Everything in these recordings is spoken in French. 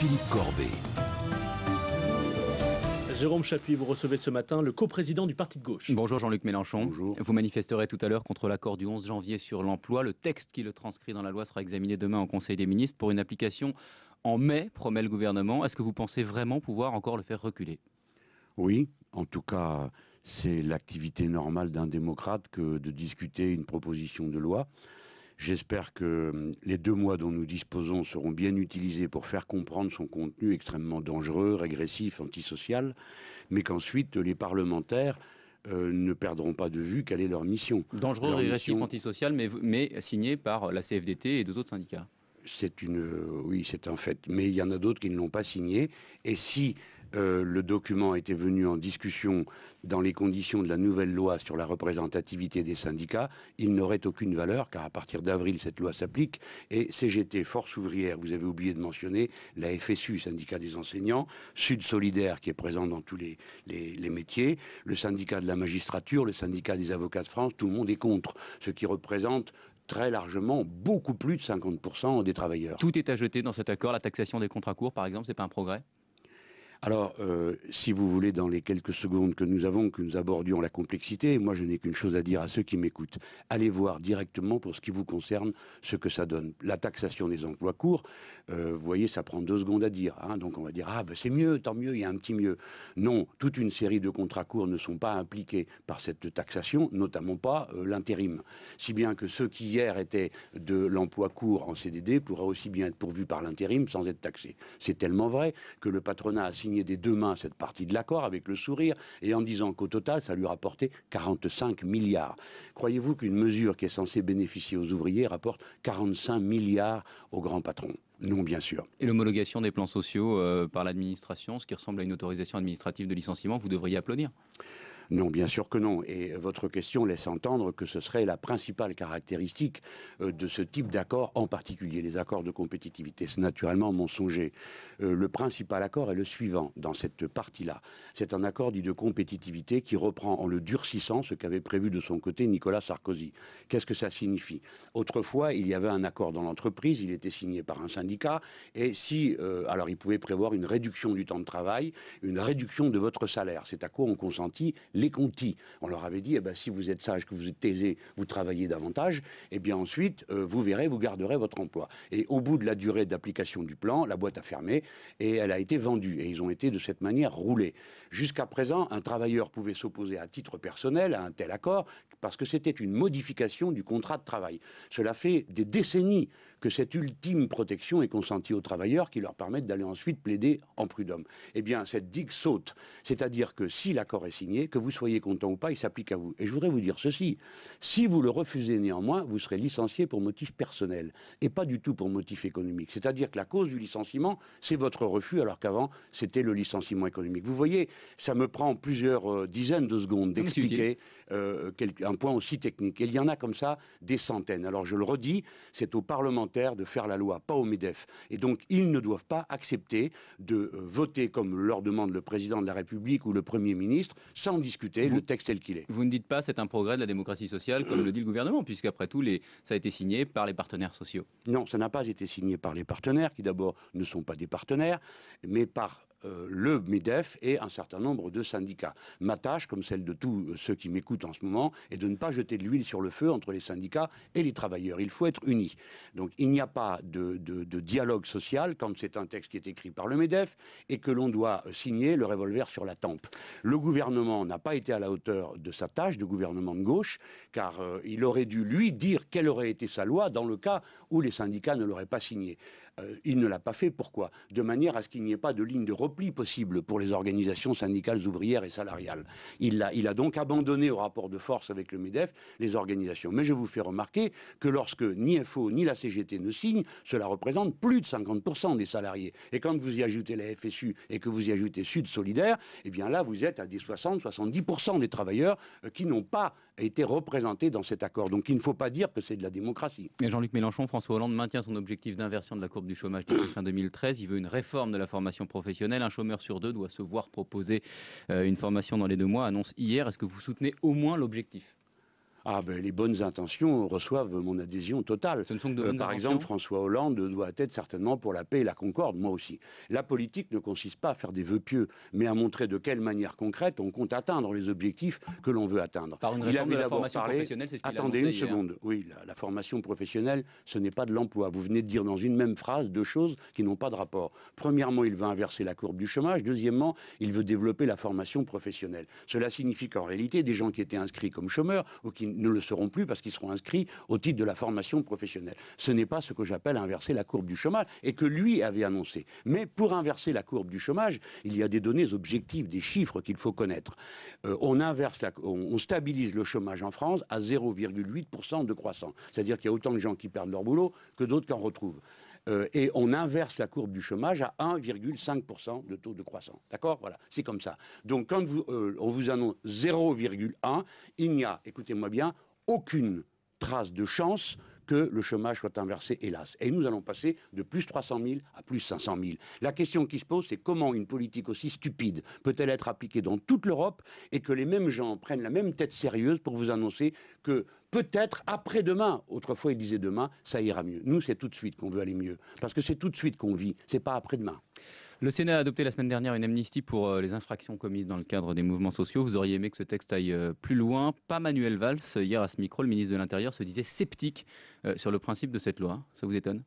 Philippe Corbet. Jérôme Chapuis, vous recevez ce matin le coprésident du Parti de gauche. Bonjour Jean-Luc Mélenchon. Vous manifesterez tout à l'heure contre l'accord du 11 janvier sur l'emploi. Le texte qui le transcrit dans la loi sera examiné demain au Conseil des ministres pour une application en mai, promet le gouvernement. Est-ce que vous pensez vraiment pouvoir encore le faire reculer Oui, en tout cas, c'est l'activité normale d'un démocrate que de discuter une proposition de loi. J'espère que hum, les deux mois dont nous disposons seront bien utilisés pour faire comprendre son contenu extrêmement dangereux, régressif, antisocial, mais qu'ensuite les parlementaires euh, ne perdront pas de vue quelle est leur mission. Dangereux, régressif, antisocial, mais, signé par la CFDT et deux autres syndicats c'est une, euh, oui, c'est un fait. Mais il y en a d'autres qui ne l'ont pas signé. Et si euh, le document était venu en discussion dans les conditions de la nouvelle loi sur la représentativité des syndicats. Il n'aurait aucune valeur car à partir d'avril, cette loi s'applique. Et CGT, Force ouvrière, vous avez oublié de mentionner la FSU, syndicat des enseignants, Sud Solidaire qui est présent dans tous les, métiers, le syndicat de la magistrature, le syndicat des avocats de France, tout le monde est contre. Ce qui représente très largement beaucoup plus de 50% des travailleurs. Tout est à jeter dans cet accord. La taxation des contrats courts, par exemple, c'est pas un progrès alors, euh, si vous voulez, dans les quelques secondes que nous avons, que nous abordions la complexité, moi je n'ai qu'une chose à dire à ceux qui m'écoutent. Allez voir directement pour ce qui vous concerne ce que ça donne. La taxation des emplois courts, euh, vous voyez, ça prend deux secondes à dire. Hein. donc on va dire, ah ben c'est mieux, tant mieux, il y a un petit mieux. Non, toute une série de contrats courts ne sont pas impliqués par cette taxation, notamment pas euh, l'intérim. Si bien que ceux qui hier étaient de l'emploi court en CDD pourraient aussi bien être pourvus par l'intérim sans être taxés. C'est tellement vrai que le patronat a signé signé des deux mains cette partie de l'accord avec le sourire et en disant qu'au total, ça lui rapportait 45 milliards. Croyez-vous qu'une mesure qui est censée bénéficier aux ouvriers rapporte 45 milliards aux grands patrons non, bien sûr. Et l'homologation des plans sociaux euh, par l'administration, ce qui ressemble à une autorisation administrative de licenciement, vous devriez applaudir. Non, bien sûr que non. Et votre question laisse entendre que ce serait la principale caractéristique euh, de ce type d'accord, en particulier les accords de compétitivité. C'est naturellement mensonger. Euh, le principal accord est le suivant dans cette partie-là. C'est un accord dit de compétitivité qui reprend en le durcissant ce qu'avait prévu de son côté Nicolas Sarkozy. Qu'est-ce que ça signifie Autrefois, il y avait un accord dans l'entreprise, il était signé par un syndicat, et si, euh, alors il pouvait prévoir une réduction du temps de travail, une réduction de votre salaire. C'est à quoi on consentit les Conti. On leur avait dit, eh ben, si vous êtes sage, que vous êtes aisé, vous travaillez davantage, et eh bien ensuite, euh, vous verrez, vous garderez votre emploi. Et au bout de la durée d'application du plan, la boîte a fermé et elle a été vendue. Et ils ont été de cette manière roulés. Jusqu'à présent, un travailleur pouvait s'opposer à titre personnel à un tel accord parce que c'était une modification du contrat de travail. Cela fait des décennies que cette ultime protection est consentie aux travailleurs qui leur permettent d'aller ensuite plaider en prud'homme. Et eh bien, cette digue saute. C'est-à-dire que si l'accord est signé, que vous soyez content ou pas, il s'applique à vous. Et je voudrais vous dire ceci. Si vous le refusez néanmoins, vous serez licencié pour motif personnel et pas du tout pour motif économique. C'est-à-dire que la cause du licenciement, c'est votre refus, alors qu'avant, c'était le licenciement économique. Vous voyez, ça me prend plusieurs euh, dizaines de secondes d'expliquer euh, un point aussi technique. Et il y en a comme ça des centaines. Alors je le redis, c'est aux parlementaires de faire la loi, pas au MEDEF. Et donc, ils ne doivent pas accepter de euh, voter comme leur demande le président de la République ou le Premier ministre sans discuter vous, le texte qu'il est. Vous ne dites pas c'est un progrès de la démocratie sociale comme le dit le gouvernement, puisqu'après tout, les, ça a été signé par les partenaires sociaux. Non, ça n'a pas été signé par les partenaires, qui d'abord ne sont pas des partenaires, mais par euh, le MEDEF et un certain nombre de syndicats. Ma tâche, comme celle de tous euh, ceux qui m'écoutent en ce moment, est de ne pas jeter de l'huile sur le feu entre les syndicats et les travailleurs. Il faut être unis. Donc il n'y a pas de, dialogue social quand c'est un texte qui est écrit par le MEDEF et que l'on doit euh, signer le revolver sur la tempe. Le gouvernement n'a pas été à la hauteur de sa tâche de gouvernement de gauche, car il aurait dû lui dire quelle aurait été sa loi dans le cas où les syndicats ne l'auraient pas signée. il ne l'a pas fait. Pourquoi De manière à ce qu'il n'y ait pas de ligne de possible pour les organisations syndicales ouvrières et salariales. Il a, il a donc abandonné au rapport de force avec le MEDEF les organisations. Mais je vous fais remarquer que lorsque ni FO ni la CGT ne signent, cela représente plus de 50% des salariés. Et quand vous y ajoutez la FSU et que vous y ajoutez Sud Solidaire, eh bien là, vous êtes à des 60-70% des travailleurs euh, qui n'ont pas été représentés dans cet accord. Donc il ne faut pas dire que c'est de la démocratie. Et Jean-Luc Mélenchon, François Hollande maintient son objectif d'inversion de la courbe du chômage depuis fin 2013. Il veut une réforme de la formation professionnelle un chômeur sur deux doit se voir proposer euh, une formation dans les deux mois, annonce hier. Est-ce que vous soutenez au moins l'objectif ah ben les bonnes intentions reçoivent mon adhésion totale. Euh, par exemple, François Hollande doit être certainement pour la paix et la concorde, moi aussi. La politique ne consiste pas à faire des vœux pieux, mais à montrer de quelle manière concrète on compte atteindre les objectifs que l'on veut atteindre. Par une il avait d'abord parlé. Ce attendez une seconde. Oui, la, formation professionnelle, ce n'est pas de l'emploi. Vous venez de dire dans une même phrase deux choses qui n'ont pas de rapport. Premièrement, il veut inverser la courbe du chômage. Deuxièmement, il veut développer la formation professionnelle. Cela signifie qu'en réalité, des gens qui étaient inscrits comme chômeurs ou qui ne le seront plus parce qu'ils seront inscrits au titre de la formation professionnelle. Ce n'est pas ce que j'appelle inverser la courbe du chômage et que lui avait annoncé. Mais pour inverser la courbe du chômage, il y a des données objectives, des chiffres qu'il faut connaître. Euh, on on stabilise le chômage en France à 0,8% de croissance. C'est-à-dire qu'il y a autant de gens qui perdent leur boulot que d'autres qui en retrouvent. Euh, et on inverse la courbe du chômage à 1,5% de taux de croissance. D'accord Voilà, c'est comme ça. Donc quand euh, on vous annonce 0,1, il n'y a, écoutez-moi bien, aucune trace de chance que le chômage soit inversé, hélas. Et nous allons passer de plus 300 000 à plus 500 000. La question qui se pose, c'est comment une politique aussi stupide peut-elle être appliquée dans toute l'Europe et que les mêmes gens prennent la même tête sérieuse pour vous annoncer que peut-être après-demain, autrefois ils disaient demain, ça ira mieux. Nous, c'est tout de suite qu'on veut aller mieux. Parce que c'est tout de suite qu'on vit, c'est pas après-demain. Le Sénat a adopté la semaine dernière une amnistie pour euh, les infractions commises dans le cadre des mouvements sociaux. Vous auriez aimé que ce texte aille euh, plus loin. Pas Manuel Valls. Hier, à ce micro, le ministre de l'Intérieur se disait sceptique euh, sur le principe de cette loi. Ça vous étonne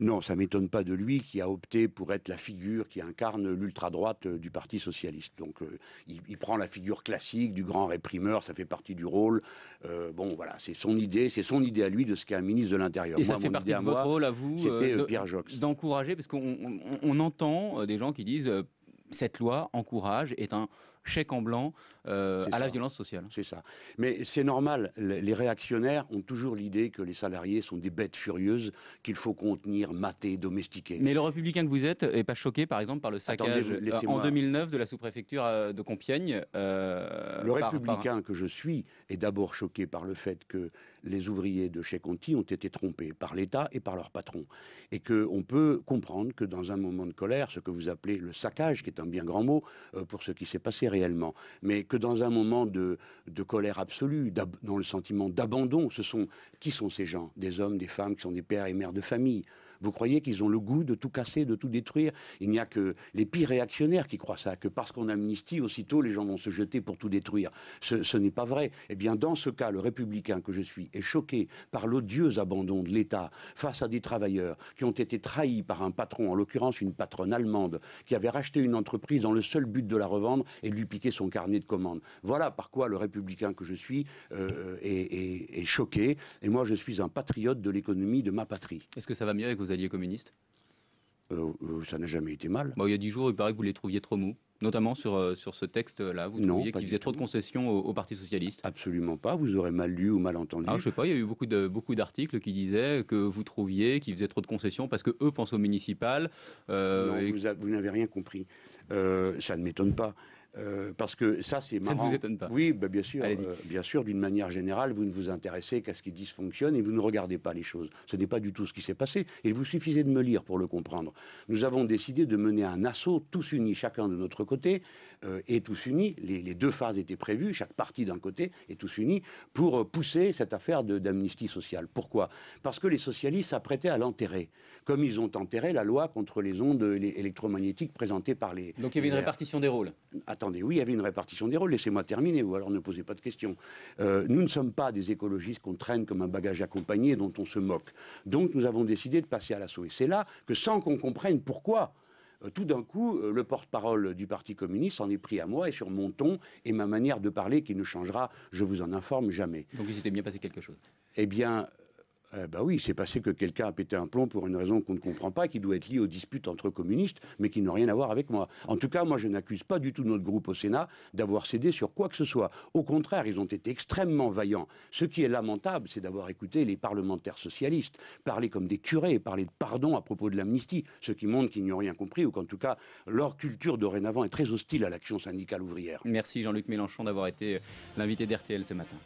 non, ça m'étonne pas de lui qui a opté pour être la figure qui incarne l'ultra-droite euh, du Parti socialiste. Donc euh, il, prend la figure classique du grand réprimeur, ça fait partie du rôle. Euh, bon, voilà, c'est son idée, c'est son idée à lui de ce qu'est un ministre de l'Intérieur. Et ça fait partie de votre rôle à vous C'était Pierre D'encourager, parce qu'on entend des gens qui disent cette loi encourage, est un chèque en blanc euh, à la violence sociale. C'est ça. Mais c'est normal, les réactionnaires ont toujours l'idée que les salariés sont des bêtes furieuses qu'il faut contenir, mater, domestiquer. Mais le républicain que vous êtes n'est pas choqué, par exemple, par le saccage euh, en 2009 de la sous-préfecture euh, de Compiègne Le républicain que je suis est d'abord choqué par le fait que les ouvriers de chez Conti ont été trompés par l'État et par leur patron. Et qu'on peut comprendre que dans un moment de colère, ce que vous appelez le saccage, qui est un bien grand mot pour ce qui s'est passé réellement, mais que que dans un moment de, de colère absolue, dans le sentiment d'abandon, ce sont qui sont ces gens Des hommes, des femmes qui sont des pères et mères de famille, vous croyez qu'ils ont le goût de tout casser, de tout détruire Il n'y a que les pires réactionnaires qui croient ça, que parce qu'on amnistie, aussitôt les gens vont se jeter pour tout détruire. Ce, n'est pas vrai. Eh bien, dans ce cas, le républicain que je suis est choqué par l'odieux abandon de l'État face à des travailleurs qui ont été trahis par un patron, en l'occurrence une patronne allemande, qui avait racheté une entreprise dans le seul but de la revendre et de lui piquer son carnet de commandes. Voilà par quoi le républicain que je suis euh, est, est choqué. Et moi, je suis un patriote de l'économie de ma patrie. Est-ce que ça va mieux avec vous communiste euh, euh, Ça n'a jamais été mal. Bon, il y a dix jours, il paraît que vous les trouviez trop mous. Notamment sur, euh, sur ce texte-là, vous trouviez qu'il faisait trop de concessions au, Parti Socialiste Absolument pas, vous aurez mal lu ou mal entendu. Ah, je sais pas, il y a eu beaucoup, de, beaucoup d'articles qui disaient que vous trouviez qu'ils faisait trop de concessions parce que eux pensent aux municipales. vous n'avez rien compris. ça ne m'étonne pas. Euh, parce que ça, c'est marrant. Ça ne vous étonne pas. Oui, bah, bien sûr. Euh, bien sûr, d'une manière générale, vous ne vous intéressez qu'à ce qui dysfonctionne et vous ne regardez pas les choses. Ce n'est pas du tout ce qui s'est passé. Et il vous suffisait de me lire pour le comprendre. Nous avons décidé de mener un assaut, tous unis, chacun de notre côté, euh, et tous unis. Les, deux phases étaient prévues, chaque partie d'un côté, et tous unis, pour pousser cette affaire d'amnistie sociale. Pourquoi Parce que les socialistes s'apprêtaient à l'enterrer, comme ils ont enterré la loi contre les ondes électromagnétiques présentées par les. Donc il y avait une répartition des rôles. Attends, oui, il y avait une répartition des rôles, laissez-moi terminer, ou alors ne posez pas de questions. Euh, nous ne sommes pas des écologistes qu'on traîne comme un bagage accompagné dont on se moque. Donc nous avons décidé de passer à l'assaut. Et c'est là que, sans qu'on comprenne pourquoi, euh, tout d'un coup, euh, le porte-parole du Parti communiste s'en est pris à moi et sur mon ton et ma manière de parler qui ne changera, je vous en informe, jamais. Donc il s'était bien passé quelque chose eh bien, eh ben oui, c'est passé que quelqu'un a pété un plomb pour une raison qu'on ne comprend pas, qui doit être liée aux disputes entre communistes, mais qui n'ont rien à voir avec moi. En tout cas, moi, je n'accuse pas du tout notre groupe au Sénat d'avoir cédé sur quoi que ce soit. Au contraire, ils ont été extrêmement vaillants. Ce qui est lamentable, c'est d'avoir écouté les parlementaires socialistes parler comme des curés, parler de pardon à propos de l'amnistie, ce qui montre qu'ils n'y ont rien compris, ou qu'en tout cas, leur culture dorénavant est très hostile à l'action syndicale ouvrière. Merci Jean-Luc Mélenchon d'avoir été l'invité d'RTL ce matin.